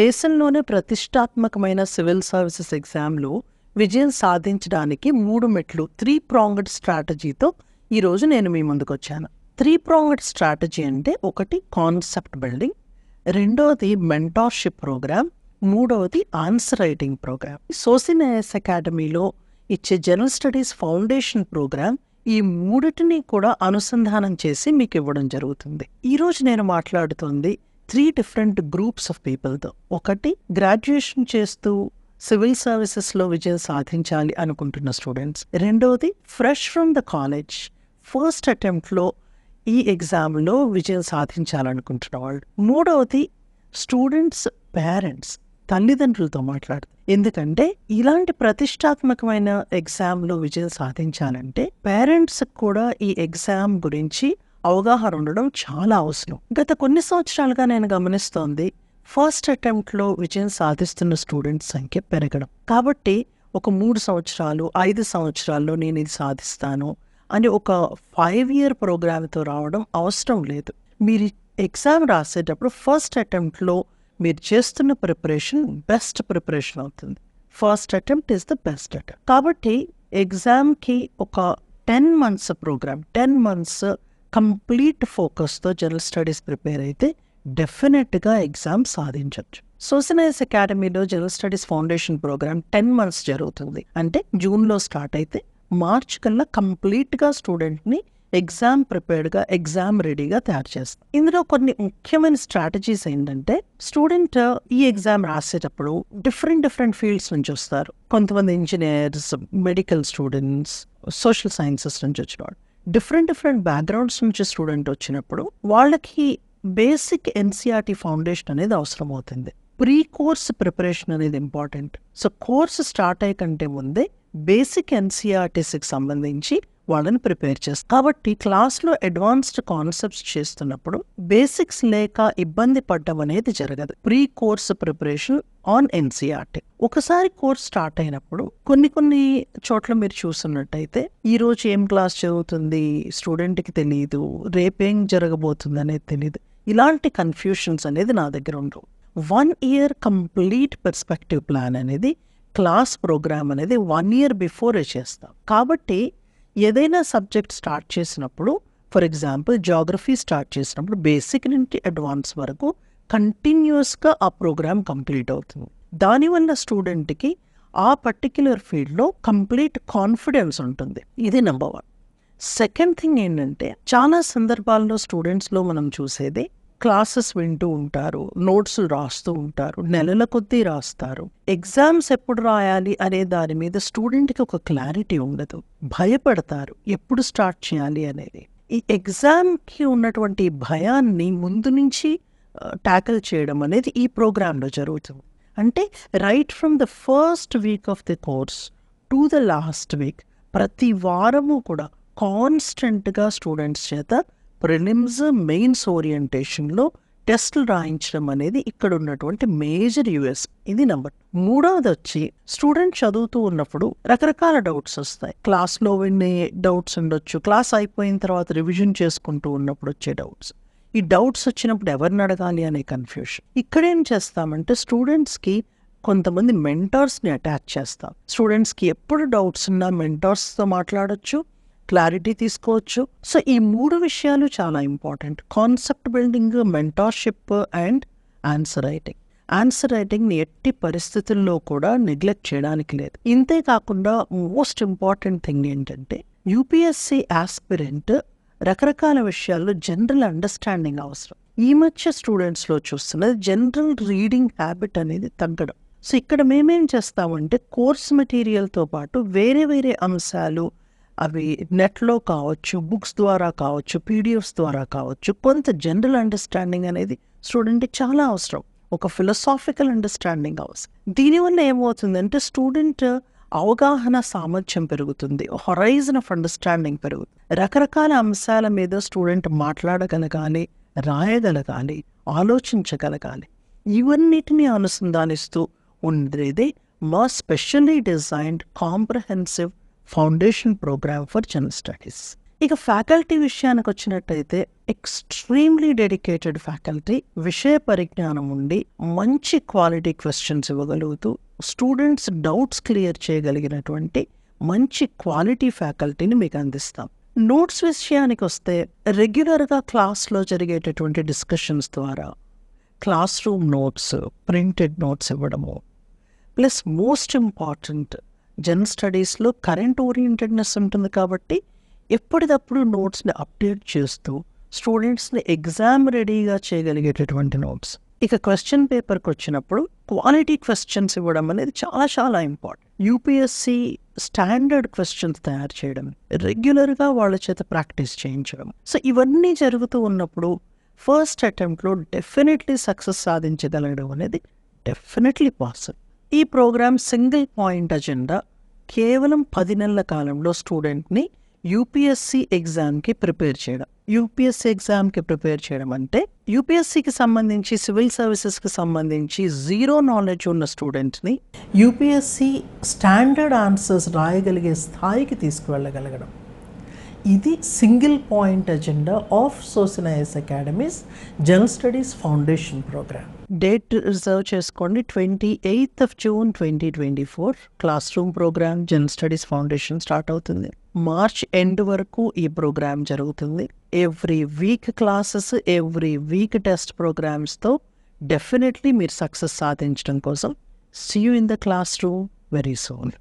దేశంలోనే ప్రతిష్టాత్మకమైన civil services ఎగ్జామ్లో విజయం సాధించడానికి మూడు మెట్లు త్రీ ప్రాంగడ్ స్ట్రాటజీతో ఈరోజు నేను మీ ముందుకు వచ్చాను త్రీ ప్రాంగడ్ స్ట్రాటజీ అంటే ఒకటి కాన్సెప్ట్ బిల్డింగ్ రెండవది మెంటార్షిప్ ప్రోగ్రామ్ మూడవది ఆన్సర్ రైటింగ్ ప్రోగ్రామ్ సోసినయస్ అకాడమీలో ఇచ్చే జనరల్ స్టడీస్ ఫౌండేషన్ ప్రోగ్రామ్ ఈ మూడిటిని కూడా అనుసంధానం చేసి మీకు ఇవ్వడం జరుగుతుంది ఈరోజు నేను మాట్లాడుతుంది త్రీ డిఫరెంట్ గ్రూప్స్ ఆఫ్ పీపుల్తో ఒకటి గ్రాడ్యుయేషన్ చేస్తూ సివిల్ సర్వీసెస్లో విజయం సాధించాలి అనుకుంటున్న స్టూడెంట్స్ రెండవది fresh from the college first అటెంప్ట్లో ఈ ఎగ్జామ్లో విజయం సాధించాలనుకుంటున్న వాళ్ళు మూడవది స్టూడెంట్స్ పేరెంట్స్ తల్లిదండ్రులతో మాట్లాడు ఎందుకంటే ఇలాంటి ప్రతిష్టాత్మకమైన ఎగ్జామ్లో విజయం సాధించాలంటే పేరెంట్స్ కూడా ఈ ఎగ్జామ్ గురించి అవగాహన ఉండడం చాలా అవసరం గత కొన్ని సంవత్సరాలుగా నేను గమనిస్తోంది ఫస్ట్ అటెంప్ట్లో విజయం సాధిస్తున్న స్టూడెంట్స్ సంఖ్య పెరగడం కాబట్టి ఒక మూడు సంవత్సరాలు ఐదు సంవత్సరాల్లో నేను ఇది సాధిస్తాను అని ఒక ఫైవ్ ఇయర్ ప్రోగ్రామ్తో రావడం అవసరం లేదు మీరు ఎగ్జామ్ రాసేటప్పుడు ఫస్ట్ అటెంప్ట్లో మీరు చేస్తున్న ప్రిపరేషన్ బెస్ట్ ప్రిపరేషన్ అవుతుంది first attempt is the best attempt కాబట్టి ఎగ్జామ్కి ఒక ten months program ten months complete ఫోకస్తో జనరల్ స్టడీస్ ప్రిపేర్ అయితే డెఫినెట్గా ఎగ్జామ్ సాధించవచ్చు సోసినైస్ అకాడమీలో general studies foundation program ten months జరుగుతుంది అంటే జూన్లో స్టార్ట్ అయితే మార్చ్ కల్లా కంప్లీట్గా స్టూడెంట్ని ఎగ్జామ్ ప్రిపేర్డ్గా ఎగ్జామ్ రెడీగా తయారు చేస్తాం ఇందులో కొన్ని ముఖ్యమైన స్ట్రాటజీస్ ఏంటంటే స్టూడెంట్ ఈ ఎగ్జామ్ రాసేటప్పుడు డిఫరెంట్ డిఫరెంట్ ఫీల్డ్స్ నుంచి వస్తారు కొంతమంది engineers medical students social sciences నుంచి వచ్చిన డిఫరెంట్ డిఫరెంట్ బ్యాక్గ్రౌండ్స్ నుంచి స్టూడెంట్ వచ్చినప్పుడు వాళ్ళకి బేసిక్ ఎన్సీఆర్టీ ఫౌండేషన్ అనేది అవసరం అవుతుంది ప్రీ కోర్స్ ప్రిపరేషన్ అనేది ఇంపార్టెంట్ సో కోర్స్ స్టార్ట్ అయ్యే కంటే ముందే బేసిక్ ఎన్సీఆర్టీస్కి e సంబంధించి వాళ్ళని ప్రిపేర్ చేస్తారు కాబట్టి క్లాస్లో అడ్వాన్స్డ్ కాన్సెప్ట్స్ చేస్తున్నప్పుడు బేసిక్స్ లేక ఇబ్బంది పడ్డం అనేది జరగదు pre course preparation on NCERT ఒకసారి కోర్స్ స్టార్ట్ అయినప్పుడు కొన్ని కొన్ని చోట్ల మీరు చూస్తున్నట్టయితే ఈరోజు ఏం క్లాస్ చదువుతుంది స్టూడెంట్కి తెలియదు రేపేం జరగబోతుంది అనేది తెలియదు ఇలాంటి కన్ఫ్యూషన్స్ అనేది నా దగ్గర ఉండవు one year complete perspective plan అనేది క్లాస్ ప్రోగ్రామ్ అనేది వన్ ఇయర్ బిఫోరే చేస్తాం కాబట్టి ఏదైనా సబ్జెక్ట్ స్టార్ట్ చేసినప్పుడు ఫర్ ఎగ్జాంపుల్ జాగ్రఫీ స్టార్ట్ చేసినప్పుడు బేసిక్ నుండి అడ్వాన్స్ వరకు కంటిన్యూస్గా ఆ ప్రోగ్రామ్ కంప్లీట్ అవుతుంది దానివల్ల స్టూడెంట్కి ఆ పర్టిక్యులర్ ఫీల్డ్లో కంప్లీట్ కాన్ఫిడెన్స్ ఉంటుంది ఇది నెంబర్ వన్ సెకండ్ థింగ్ ఏంటంటే చాలా సందర్భాల్లో స్టూడెంట్స్లో మనం చూసేది క్లాసెస్ వింటూ ఉంటారు నోట్స్ రాస్తూ ఉంటారు నెలల కొద్దీ రాస్తారు ఎగ్జామ్స్ ఎప్పుడు రాయాలి అనే దాని మీద స్టూడెంట్కి ఒక క్లారిటీ ఉండదు భయపడతారు ఎప్పుడు స్టార్ట్ చేయాలి అనేది ఈ ఎగ్జామ్కి ఉన్నటువంటి భయాన్ని ముందు నుంచి ట్యాకిల్ చేయడం అనేది ఈ ప్రోగ్రాంలో జరుగుతుంది అంటే right from the first week of the course to the last week ప్రతి వారము కూడా కాన్స్టెంట్గా స్టూడెంట్స్ చేత ప్రిలిమ్స్ మెయిన్స్ ఓరియంటేషన్లో టెస్ట్లు రాయించడం అనేది ఇక్కడ ఉన్నటువంటి మేజర్ యుఎస్ ఇది నెంబర్ మూడవది వచ్చి స్టూడెంట్ చదువుతూ ఉన్నప్పుడు రకరకాల డౌట్స్ వస్తాయి క్లాస్లో విన్నే డౌట్స్ ఉండొచ్చు క్లాస్ అయిపోయిన తర్వాత రివిజన్ చేసుకుంటూ ఉన్నప్పుడు వచ్చే డౌట్స్ ఈ డౌట్స్ వచ్చినప్పుడు ఎవరిని అడగాలి అనే కన్ఫ్యూషన్ ఇక్కడేం చేస్తామంటే స్టూడెంట్స్కి కొంతమంది మెంటార్స్ని అటాచ్ చేస్తాం స్టూడెంట్స్కి ఎప్పుడు డౌట్స్ ఉన్నా మెంటార్స్తో మాట్లాడచ్చు క్లారిటీ తీసుకోవచ్చు సో ఈ మూడు విషయాలు చాలా important concept building mentorship and answer writing answer రైటింగ్ని ఎట్టి పరిస్థితుల్లో కూడా నెగ్లెక్ట్ చేయడానికి లేదు ఇంతే కాకుండా మోస్ట్ ఇంపార్టెంట్ థింగ్ ఏంటంటే యూపీఎస్సి ఆస్పిరెంట్ రకరకాల విషయాల్లో జనరల్ అండర్స్టాండింగ్ అవసరం ఈ మధ్య స్టూడెంట్స్లో చూస్తున్నది జనరల్ రీడింగ్ హ్యాబిట్ అనేది తగ్గడం సో ఇక్కడ మేమేం చేస్తామంటే కోర్స్ మెటీరియల్తో పాటు వేరే వేరే అంశాలు అవి నెట్లో కావచ్చు బుక్స్ ద్వారా కావచ్చు పీడిఎఫ్స్ ద్వారా కావచ్చు కొంత జనరల్ అండర్స్టాండింగ్ అనేది స్టూడెంట్కి చాలా అవసరం ఒక ఫిలసాఫికల్ అండర్స్టాండింగ్ అవసరం దీనివల్ల ఏమవుతుందంటే స్టూడెంట్ అవగాహన సామర్థ్యం పెరుగుతుంది హొరైజన్ ఆఫ్ అండర్స్టాండింగ్ పెరుగుతుంది రకరకాల అంశాల మీద స్టూడెంట్ మాట్లాడగలగాలి రాయగలగాలి ఆలోచించగలగాలి ఇవన్నిటిని అనుసంధానిస్తూ ఉండేది మా specially designed comprehensive foundation program for general studies ఇక ఫ్యాకల్టీ విషయానికి వచ్చినట్టయితే ఎక్స్ట్రీమ్లీ డెడికేటెడ్ ఫ్యాకల్టీ విషయ పరిజ్ఞానం ఉండి మంచి క్వాలిటీ క్వశ్చన్స్ ఇవ్వగలుగుతూ స్టూడెంట్స్ డౌట్స్ క్లియర్ చేయగలిగినటువంటి మంచి క్వాలిటీ ఫ్యాకల్టీని మీకు అందిస్తాం నోట్స్ విషయానికి వస్తే రెగ్యులర్గా క్లాస్లో జరిగేటటువంటి డిస్కషన్స్ ద్వారా class room notes printed notes ఇవ్వడము ప్లస్ మోస్ట్ ఇంపార్టెంట్ జనరల్ స్టడీస్లో కరెంట్ ఓరియంటెడ్నెస్ ఉంటుంది కాబట్టి ఎప్పటికప్పుడు నోట్స్ని అప్డేట్ చేస్తూ స్టూడెంట్స్ని ఎగ్జామ్ రెడీగా చేయగలిగేటటువంటి నోట్స్ ఇక క్వశ్చన్ పేపర్కి వచ్చినప్పుడు క్వాలిటీ క్వశ్చన్స్ ఇవ్వడం అనేది చాలా చాలా ఇంపార్టెంట్ యూపీఎస్సి స్టాండర్డ్ క్వశ్చన్స్ తయారు చేయడం రెగ్యులర్గా వాళ్ళ చేత ప్రాక్టీస్ చేయించడం సో ఇవన్నీ జరుగుతూ ఉన్నప్పుడు ఫస్ట్ అటెంప్ట్లో డెఫినెట్లీ సక్సెస్ సాధించగలగడం అనేది డెఫినెట్లీ పాసిబుల్ ఈ ప్రోగ్రామ్ సింగిల్ పాయింట్ అజెండా కేవలం పది నెలల కాలంలో స్టూడెంట్ని యూపీఎస్సీ ఎగ్జామ్కి ప్రిపేర్ చేయడం యూపీఎస్సీ ఎగ్జామ్కి ప్రిపేర్ చేయడం అంటే యూపీఎస్సీకి సంబంధించి సివిల్ సర్వీసెస్కి సంబంధించి జీరో నాలెడ్జ్ ఉన్న స్టూడెంట్ని యూపీఎస్సీ స్టాండర్డ్ ఆన్సర్స్ రాయగలిగే స్థాయికి తీసుకువెళ్ళగలగడం ఇది సింగిల్ పాయింట్ అజెండా ఆఫ్ సోషనైజ్ academy's general studies foundation program date reserve చేసుకోండి twenty eighth of June twenty twenty four class room program general studies foundation start అవుతుంది March end వరకు ఈ ప్రోగ్రామ్ జరుగుతుంది every week classes every week test ప్రోగ్రామ్స్తో డెఫినెట్లీ మీరు success సాధించడం కోసం see you in the class room very son